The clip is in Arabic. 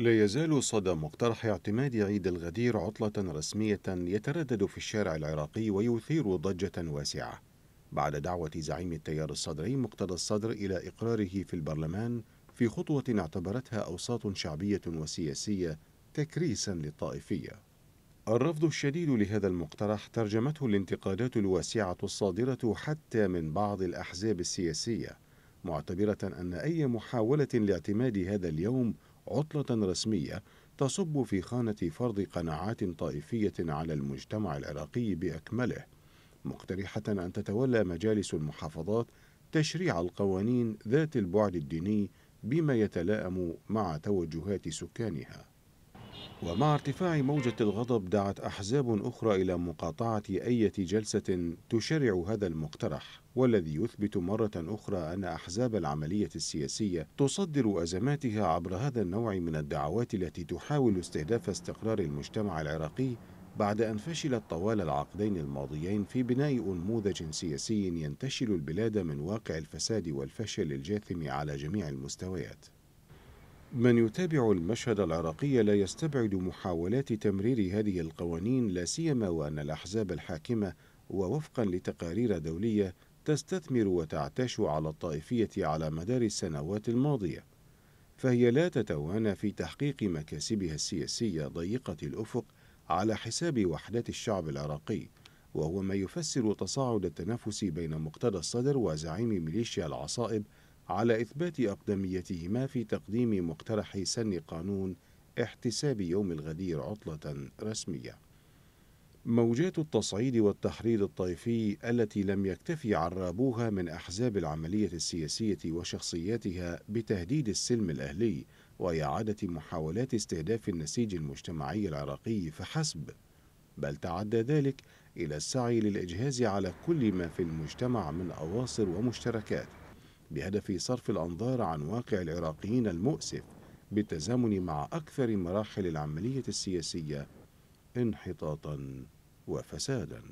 لا يزال صدى مقترح اعتماد عيد الغدير عطلة رسمية يتردد في الشارع العراقي ويثير ضجة واسعة بعد دعوة زعيم التيار الصدري مقتدى الصدر إلى إقراره في البرلمان في خطوة اعتبرتها أوساط شعبية وسياسية تكريسا للطائفية الرفض الشديد لهذا المقترح ترجمته الانتقادات الواسعة الصادرة حتى من بعض الأحزاب السياسية معتبرة أن أي محاولة لاعتماد هذا اليوم عطلة رسمية تصب في خانة فرض قناعات طائفية على المجتمع العراقي بأكمله مقترحة أن تتولى مجالس المحافظات تشريع القوانين ذات البعد الديني بما يتلائم مع توجهات سكانها ومع ارتفاع موجة الغضب دعت أحزاب أخرى إلى مقاطعة أي جلسة تشرع هذا المقترح والذي يثبت مرة أخرى أن أحزاب العملية السياسية تصدر أزماتها عبر هذا النوع من الدعوات التي تحاول استهداف استقرار المجتمع العراقي بعد أن فشلت طوال العقدين الماضيين في بناء أنموذج سياسي ينتشل البلاد من واقع الفساد والفشل الجاثم على جميع المستويات من يتابع المشهد العراقي لا يستبعد محاولات تمرير هذه القوانين لا سيما وان الاحزاب الحاكمه ووفقا لتقارير دوليه تستثمر وتعتاش على الطائفيه على مدار السنوات الماضيه فهي لا تتوانى في تحقيق مكاسبها السياسيه ضيقه الافق على حساب وحدات الشعب العراقي وهو ما يفسر تصاعد التنافس بين مقتدى الصدر وزعيم ميليشيا العصائب على إثبات أقدميتهما في تقديم مقترح سن قانون احتساب يوم الغدير عطلة رسمية. موجات التصعيد والتحريض الطائفي التي لم يكتفي عرابوها من أحزاب العملية السياسية وشخصياتها بتهديد السلم الأهلي وإعادة محاولات استهداف النسيج المجتمعي العراقي فحسب، بل تعدى ذلك إلى السعي للإجهاز على كل ما في المجتمع من أواصر ومشتركات بهدف صرف الأنظار عن واقع العراقيين المؤسف بالتزامن مع أكثر مراحل العملية السياسية انحطاطا وفسادا